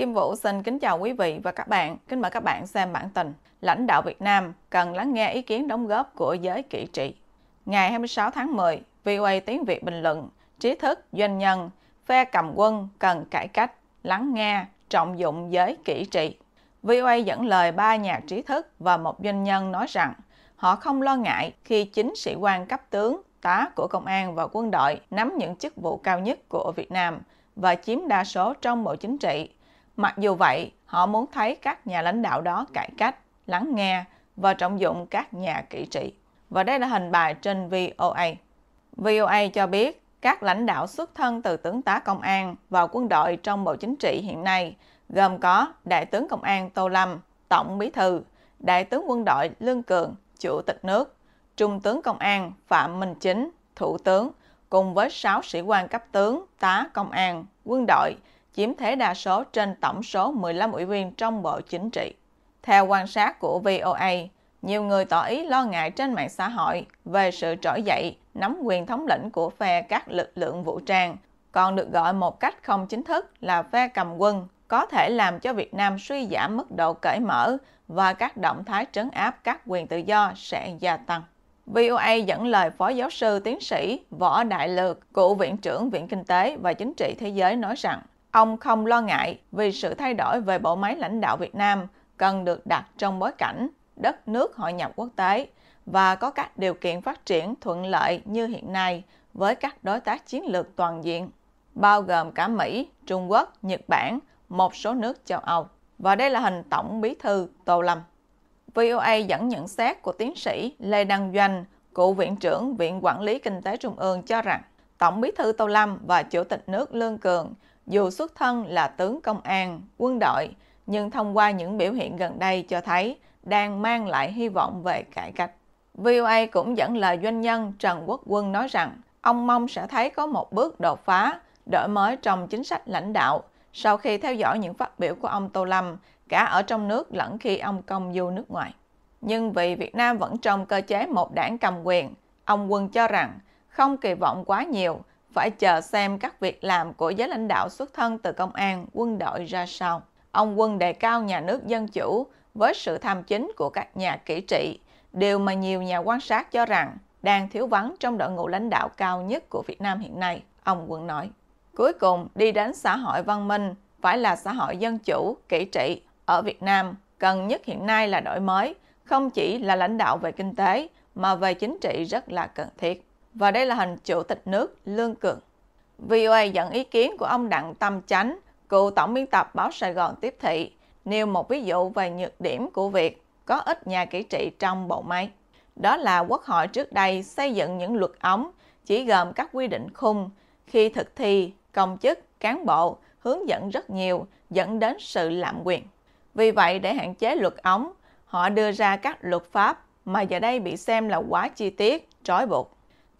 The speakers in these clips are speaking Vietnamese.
Kim Vũ xin kính chào quý vị và các bạn. Kính mời các bạn xem bản tin. Lãnh đạo Việt Nam cần lắng nghe ý kiến đóng góp của giới kỹ trị. Ngày 26 tháng 10, VOA Tiếng Việt bình luận, trí thức, doanh nhân, phe cầm quân cần cải cách, lắng nghe, trọng dụng giới kỹ trị. VOA dẫn lời ba nhà trí thức và một doanh nhân nói rằng họ không lo ngại khi chính sĩ quan cấp tướng, tá của công an và quân đội nắm những chức vụ cao nhất của Việt Nam và chiếm đa số trong bộ chính trị Mặc dù vậy, họ muốn thấy các nhà lãnh đạo đó cải cách, lắng nghe và trọng dụng các nhà kỹ trị. Và đây là hình bài trên VOA. VOA cho biết các lãnh đạo xuất thân từ tướng tá công an và quân đội trong Bộ Chính trị hiện nay gồm có Đại tướng Công an Tô Lâm, Tổng Bí Thư, Đại tướng Quân đội Lương Cường, Chủ tịch nước, Trung tướng Công an Phạm Minh Chính, Thủ tướng, cùng với 6 sĩ quan cấp tướng, tá công an, quân đội, chiếm thế đa số trên tổng số 15 ủy viên trong Bộ Chính trị. Theo quan sát của VOA, nhiều người tỏ ý lo ngại trên mạng xã hội về sự trỗi dậy nắm quyền thống lĩnh của phe các lực lượng vũ trang, còn được gọi một cách không chính thức là phe cầm quân, có thể làm cho Việt Nam suy giảm mức độ cởi mở và các động thái trấn áp các quyền tự do sẽ gia tăng. VOA dẫn lời Phó Giáo sư Tiến sĩ Võ Đại Lược, cựu Viện trưởng Viện Kinh tế và Chính trị Thế giới nói rằng Ông không lo ngại vì sự thay đổi về bộ máy lãnh đạo Việt Nam cần được đặt trong bối cảnh đất nước hội nhập quốc tế và có các điều kiện phát triển thuận lợi như hiện nay với các đối tác chiến lược toàn diện, bao gồm cả Mỹ, Trung Quốc, Nhật Bản, một số nước châu Âu. Và đây là hình tổng bí thư Tô Lâm. VOA dẫn nhận xét của tiến sĩ Lê Đăng Doanh, cựu Viện trưởng Viện Quản lý Kinh tế Trung ương cho rằng Tổng bí thư Tô Lâm và Chủ tịch nước Lương Cường – dù xuất thân là tướng công an, quân đội, nhưng thông qua những biểu hiện gần đây cho thấy đang mang lại hy vọng về cải cách. VOA cũng dẫn lời doanh nhân Trần Quốc Quân nói rằng ông mong sẽ thấy có một bước đột phá, đổi mới trong chính sách lãnh đạo sau khi theo dõi những phát biểu của ông Tô Lâm cả ở trong nước lẫn khi ông công du nước ngoài. Nhưng vì Việt Nam vẫn trong cơ chế một đảng cầm quyền, ông Quân cho rằng không kỳ vọng quá nhiều phải chờ xem các việc làm của giới lãnh đạo xuất thân từ công an, quân đội ra sao. Ông Quân đề cao nhà nước dân chủ với sự tham chính của các nhà kỹ trị, điều mà nhiều nhà quan sát cho rằng đang thiếu vắng trong đội ngũ lãnh đạo cao nhất của Việt Nam hiện nay, ông Quân nói. Cuối cùng, đi đến xã hội văn minh phải là xã hội dân chủ, kỹ trị. Ở Việt Nam, cần nhất hiện nay là đổi mới, không chỉ là lãnh đạo về kinh tế, mà về chính trị rất là cần thiết và đây là hình chủ tịch nước Lương Cường. VOA dẫn ý kiến của ông Đặng Tâm Chánh, cựu tổng biên tập báo Sài Gòn tiếp thị, nêu một ví dụ về nhược điểm của việc có ít nhà kỹ trị trong bộ máy. Đó là quốc hội trước đây xây dựng những luật ống chỉ gồm các quy định khung khi thực thi công chức, cán bộ hướng dẫn rất nhiều dẫn đến sự lạm quyền. Vì vậy, để hạn chế luật ống, họ đưa ra các luật pháp mà giờ đây bị xem là quá chi tiết, trói buộc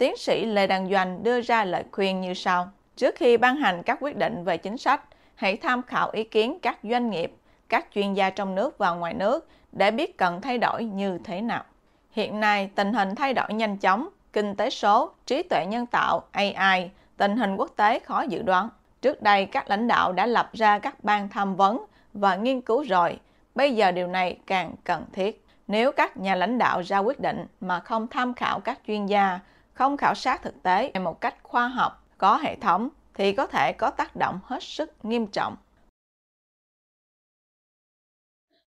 tiến sĩ Lê Đăng Doanh đưa ra lời khuyên như sau. Trước khi ban hành các quyết định về chính sách, hãy tham khảo ý kiến các doanh nghiệp, các chuyên gia trong nước và ngoài nước để biết cần thay đổi như thế nào. Hiện nay, tình hình thay đổi nhanh chóng, kinh tế số, trí tuệ nhân tạo, AI, tình hình quốc tế khó dự đoán. Trước đây, các lãnh đạo đã lập ra các ban tham vấn và nghiên cứu rồi, bây giờ điều này càng cần thiết. Nếu các nhà lãnh đạo ra quyết định mà không tham khảo các chuyên gia, không khảo sát thực tế một cách khoa học, có hệ thống thì có thể có tác động hết sức nghiêm trọng.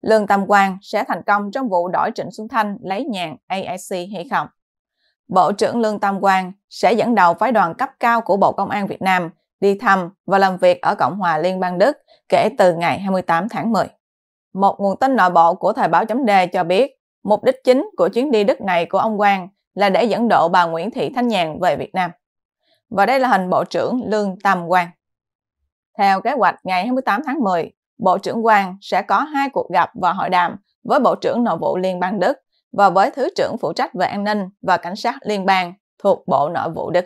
Lương Tâm Quang sẽ thành công trong vụ đổi Trịnh Xuân Thanh lấy nhàn AIC hay không? Bộ trưởng Lương Tam Quang sẽ dẫn đầu phái đoàn cấp cao của Bộ Công an Việt Nam đi thăm và làm việc ở Cộng hòa Liên bang Đức kể từ ngày 28 tháng 10. Một nguồn tin nội bộ của Thời báo chấm đề cho biết, mục đích chính của chuyến đi Đức này của ông Quang là để dẫn độ bà Nguyễn Thị Thanh Nhàn về Việt Nam. Và đây là hình Bộ trưởng Lương Tam Quang. Theo kế hoạch ngày 28 tháng 10, Bộ trưởng Quang sẽ có hai cuộc gặp và hội đàm với Bộ trưởng Nội vụ Liên bang Đức và với Thứ trưởng phụ trách về an ninh và cảnh sát liên bang thuộc Bộ Nội vụ Đức.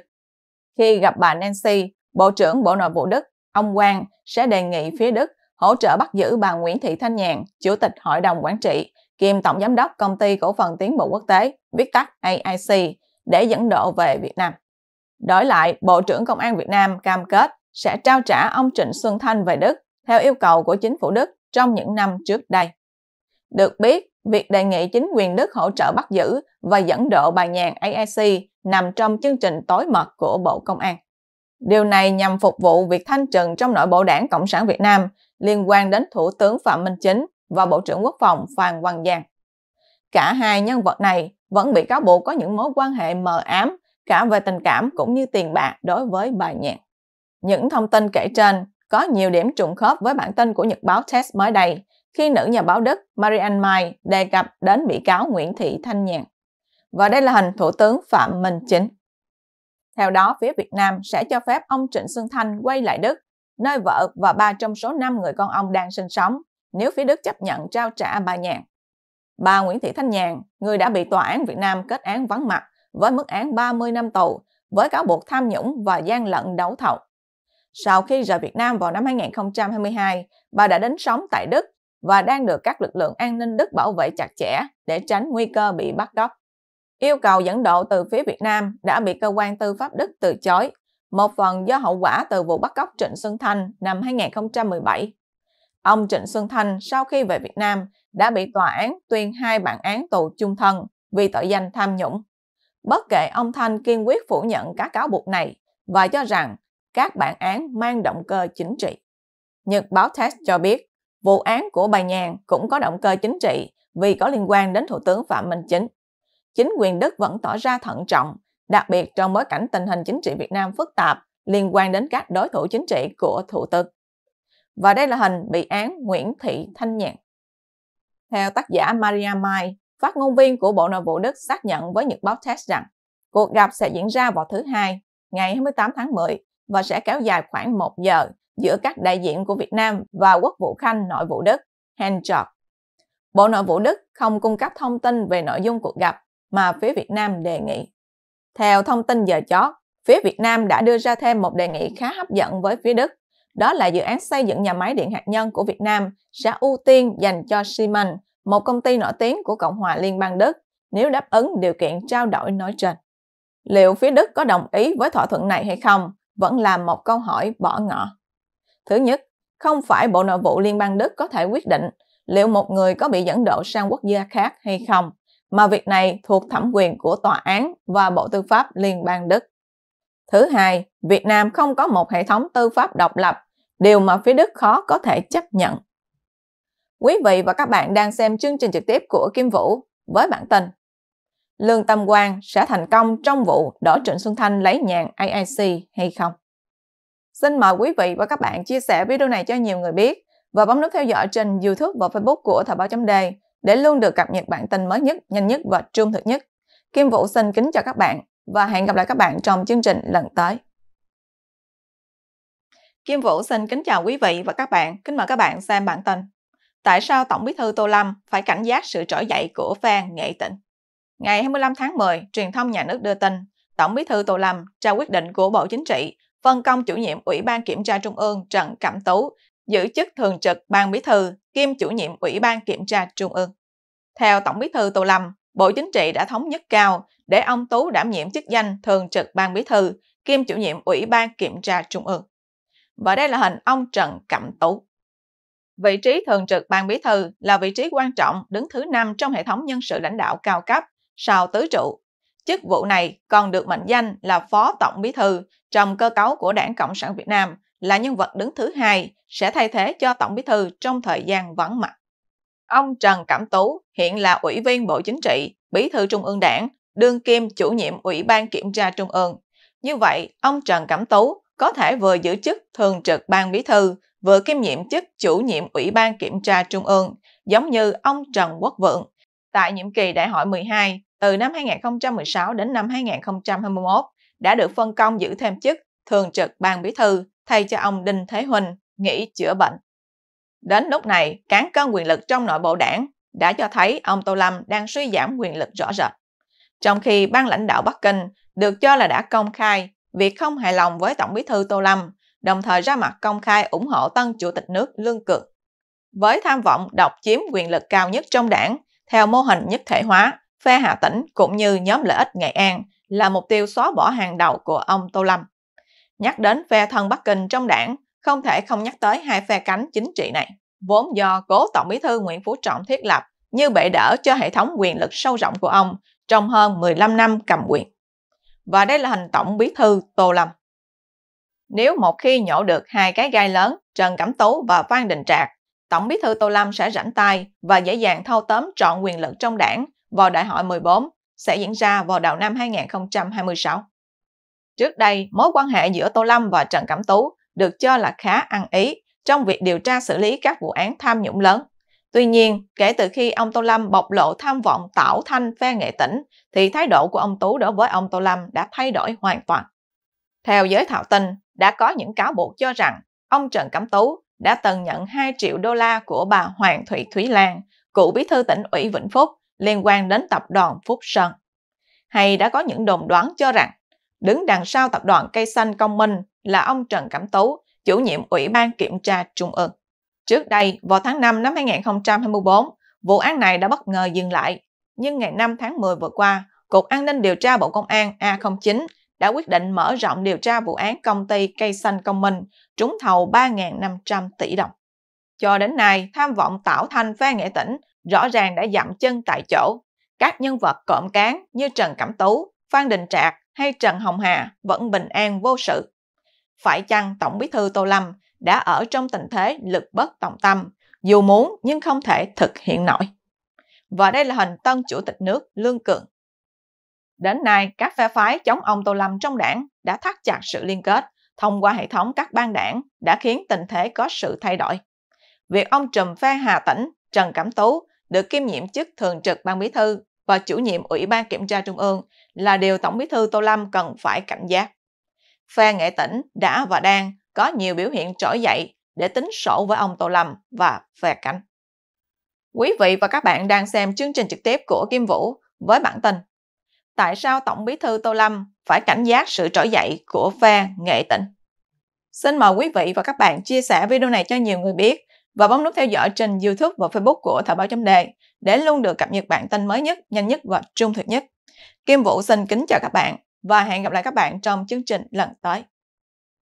Khi gặp bà Nancy, Bộ trưởng Bộ Nội vụ Đức, ông Quang sẽ đề nghị phía Đức hỗ trợ bắt giữ bà Nguyễn Thị Thanh Nhàn, Chủ tịch Hội đồng Quản trị kiêm tổng giám đốc công ty cổ phần tiến bộ quốc tế, viết tắt AIC, để dẫn độ về Việt Nam. Đổi lại, Bộ trưởng Công an Việt Nam cam kết sẽ trao trả ông Trịnh Xuân Thanh về Đức theo yêu cầu của chính phủ Đức trong những năm trước đây. Được biết, việc đề nghị chính quyền Đức hỗ trợ bắt giữ và dẫn độ bài nhàn AIC nằm trong chương trình tối mật của Bộ Công an. Điều này nhằm phục vụ việc thanh trừng trong nội bộ đảng Cộng sản Việt Nam liên quan đến Thủ tướng Phạm Minh Chính và Bộ trưởng Quốc phòng Phan Văn Giang. Cả hai nhân vật này vẫn bị cáo buộc có những mối quan hệ mờ ám cả về tình cảm cũng như tiền bạc đối với bà nhàn Những thông tin kể trên có nhiều điểm trùng khớp với bản tin của Nhật báo Test mới đây khi nữ nhà báo Đức Marianne May đề cập đến bị cáo Nguyễn Thị Thanh Nhàn. Và đây là hình Thủ tướng Phạm Minh Chính. Theo đó, phía Việt Nam sẽ cho phép ông Trịnh Xuân Thanh quay lại Đức, nơi vợ và ba trong số 5 người con ông đang sinh sống nếu phía Đức chấp nhận trao trả bà Nhàn. Bà Nguyễn Thị Thanh Nhàn, người đã bị Tòa án Việt Nam kết án vắng mặt với mức án 30 năm tù với cáo buộc tham nhũng và gian lận đấu thầu. Sau khi rời Việt Nam vào năm 2022, bà đã đến sống tại Đức và đang được các lực lượng an ninh Đức bảo vệ chặt chẽ để tránh nguy cơ bị bắt cóc. Yêu cầu dẫn độ từ phía Việt Nam đã bị cơ quan tư pháp Đức từ chối, một phần do hậu quả từ vụ bắt cóc Trịnh Xuân Thanh năm 2017 Ông Trịnh Xuân Thanh sau khi về Việt Nam đã bị tòa án tuyên hai bản án tù chung thân vì tội danh tham nhũng. Bất kể ông Thanh kiên quyết phủ nhận các cáo buộc này và cho rằng các bản án mang động cơ chính trị. Nhật báo Test cho biết, vụ án của bà Nhàn cũng có động cơ chính trị vì có liên quan đến Thủ tướng Phạm Minh Chính. Chính quyền Đức vẫn tỏ ra thận trọng, đặc biệt trong bối cảnh tình hình chính trị Việt Nam phức tạp liên quan đến các đối thủ chính trị của Thủ tướng và đây là hình bị án Nguyễn Thị Thanh Nhàn. Theo tác giả Maria Mai, phát ngôn viên của Bộ Nội vụ Đức xác nhận với Nhật báo TESS rằng cuộc gặp sẽ diễn ra vào thứ Hai, ngày 28 tháng 10 và sẽ kéo dài khoảng 1 giờ giữa các đại diện của Việt Nam và quốc vụ khanh nội vụ Đức, Henschop. Bộ Nội vụ Đức không cung cấp thông tin về nội dung cuộc gặp mà phía Việt Nam đề nghị. Theo thông tin giờ chót, phía Việt Nam đã đưa ra thêm một đề nghị khá hấp dẫn với phía Đức đó là dự án xây dựng nhà máy điện hạt nhân của Việt Nam sẽ ưu tiên dành cho Siemens, một công ty nổi tiếng của Cộng hòa Liên bang Đức, nếu đáp ứng điều kiện trao đổi nói trên. Liệu phía Đức có đồng ý với thỏa thuận này hay không vẫn là một câu hỏi bỏ ngỏ. Thứ nhất, không phải Bộ Nội vụ Liên bang Đức có thể quyết định liệu một người có bị dẫn độ sang quốc gia khác hay không, mà việc này thuộc thẩm quyền của tòa án và Bộ Tư pháp Liên bang Đức. Thứ hai, Việt Nam không có một hệ thống tư pháp độc lập điều mà phía Đức khó có thể chấp nhận. Quý vị và các bạn đang xem chương trình trực tiếp của Kim Vũ với bản tin Lương Tâm Quang sẽ thành công trong vụ Đỗ Trịnh Xuân Thanh lấy nhàn AIC hay không? Xin mời quý vị và các bạn chia sẻ video này cho nhiều người biết và bấm nút theo dõi trên YouTube và Facebook của Thời báo chấm đề để luôn được cập nhật bản tin mới nhất, nhanh nhất và trung thực nhất. Kim Vũ xin kính chào các bạn và hẹn gặp lại các bạn trong chương trình lần tới. Kim Vũ xin kính chào quý vị và các bạn. Kính mời các bạn xem bản tin. Tại sao Tổng bí thư Tô Lâm phải cảnh giác sự trỗi dậy của Phan Nghệ tịnh? Ngày 25 tháng 10, truyền thông nhà nước đưa tin, Tổng bí thư Tô Lâm trao quyết định của Bộ Chính trị phân công chủ nhiệm Ủy ban Kiểm tra Trung ương Trần Cẩm Tú giữ chức thường trực Ban bí thư kiêm chủ nhiệm Ủy ban Kiểm tra Trung ương. Theo Tổng bí thư Tô Lâm, Bộ Chính trị đã thống nhất cao để ông Tú đảm nhiệm chức danh thường trực Ban bí thư kiêm chủ nhiệm Ủy ban Kiểm tra Trung ương. Và đây là hình ông Trần Cẩm Tú. Vị trí thường trực ban bí thư là vị trí quan trọng đứng thứ 5 trong hệ thống nhân sự lãnh đạo cao cấp sau tứ trụ. Chức vụ này còn được mệnh danh là Phó Tổng Bí Thư trong cơ cấu của Đảng Cộng sản Việt Nam là nhân vật đứng thứ hai sẽ thay thế cho Tổng Bí Thư trong thời gian vắng mặt. Ông Trần Cẩm Tú hiện là Ủy viên Bộ Chính trị, Bí thư Trung ương Đảng, đương kim chủ nhiệm Ủy ban Kiểm tra Trung ương. Như vậy, ông Trần Cẩm Tú có thể vừa giữ chức thường trực ban bí thư, vừa kiêm nhiệm chức chủ nhiệm Ủy ban Kiểm tra Trung ương, giống như ông Trần Quốc Vượng. Tại nhiệm kỳ đại hội 12, từ năm 2016 đến năm 2021, đã được phân công giữ thêm chức thường trực ban bí thư thay cho ông Đinh Thế Huỳnh nghỉ chữa bệnh. Đến lúc này, cán cân quyền lực trong nội bộ đảng đã cho thấy ông Tô Lâm đang suy giảm quyền lực rõ rệt. Trong khi ban lãnh đạo Bắc Kinh được cho là đã công khai việc không hài lòng với Tổng bí thư Tô Lâm, đồng thời ra mặt công khai ủng hộ tân chủ tịch nước Lương cực Với tham vọng độc chiếm quyền lực cao nhất trong đảng, theo mô hình nhất thể hóa, phe Hà Tĩnh cũng như nhóm lợi ích Nghệ An là mục tiêu xóa bỏ hàng đầu của ông Tô Lâm. Nhắc đến phe thân Bắc Kinh trong đảng, không thể không nhắc tới hai phe cánh chính trị này, vốn do cố Tổng bí thư Nguyễn Phú Trọng thiết lập như bệ đỡ cho hệ thống quyền lực sâu rộng của ông trong hơn 15 năm cầm quyền và đây là hình tổng bí thư Tô Lâm. Nếu một khi nhổ được hai cái gai lớn Trần Cẩm Tú và Phan Đình Trạc, Tổng bí thư Tô Lâm sẽ rảnh tay và dễ dàng thâu tóm trọn quyền lực trong đảng vào đại hội 14 sẽ diễn ra vào đầu năm 2026. Trước đây, mối quan hệ giữa Tô Lâm và Trần Cẩm Tú được cho là khá ăn ý trong việc điều tra xử lý các vụ án tham nhũng lớn. Tuy nhiên, kể từ khi ông Tô Lâm bộc lộ tham vọng tảo thanh phe nghệ tỉnh, thì thái độ của ông Tú đối với ông Tô Lâm đã thay đổi hoàn toàn. Theo giới thạo tin, đã có những cáo buộc cho rằng ông Trần Cẩm Tú đã từng nhận 2 triệu đô la của bà Hoàng Thụy Thúy Lan, cựu bí thư tỉnh ủy Vĩnh Phúc, liên quan đến tập đoàn Phúc Sơn. Hay đã có những đồn đoán cho rằng đứng đằng sau tập đoàn Cây Xanh Công Minh là ông Trần Cẩm Tú, chủ nhiệm Ủy ban Kiểm tra Trung ương. Trước đây, vào tháng 5 năm 2024, vụ án này đã bất ngờ dừng lại. Nhưng ngày 5 tháng 10 vừa qua, Cục An ninh Điều tra Bộ Công an A09 đã quyết định mở rộng điều tra vụ án công ty Cây Xanh Công Minh trúng thầu 3.500 tỷ đồng. Cho đến nay, tham vọng Tảo Thanh Pha Nghệ Tĩnh rõ ràng đã dặm chân tại chỗ. Các nhân vật cộm cán như Trần Cẩm Tú, Phan Đình Trạc hay Trần Hồng Hà vẫn bình an vô sự. Phải chăng Tổng bí thư Tô Lâm đã ở trong tình thế lực bất tòng tâm, dù muốn nhưng không thể thực hiện nổi. Và đây là hình tân chủ tịch nước Lương Cường. Đến nay, các phe phái chống ông Tô Lâm trong đảng đã thắt chặt sự liên kết thông qua hệ thống các ban đảng đã khiến tình thế có sự thay đổi. Việc ông Trùm phe Hà Tĩnh Trần Cẩm Tú được kiêm nhiệm chức thường trực ban bí thư và chủ nhiệm Ủy ban Kiểm tra Trung ương là điều Tổng bí thư Tô Lâm cần phải cảnh giác. Phe Nghệ Tĩnh đã và đang có nhiều biểu hiện trỗi dậy để tính sổ với ông Tô Lâm và Phe cảnh. Quý vị và các bạn đang xem chương trình trực tiếp của Kim Vũ với bản tin Tại sao Tổng bí thư Tô Lâm phải cảnh giác sự trỗi dậy của phe nghệ tỉnh? Xin mời quý vị và các bạn chia sẻ video này cho nhiều người biết và bấm nút theo dõi trên YouTube và Facebook của Thời báo chấm đề để luôn được cập nhật bản tin mới nhất, nhanh nhất và trung thực nhất. Kim Vũ xin kính chào các bạn và hẹn gặp lại các bạn trong chương trình lần tới.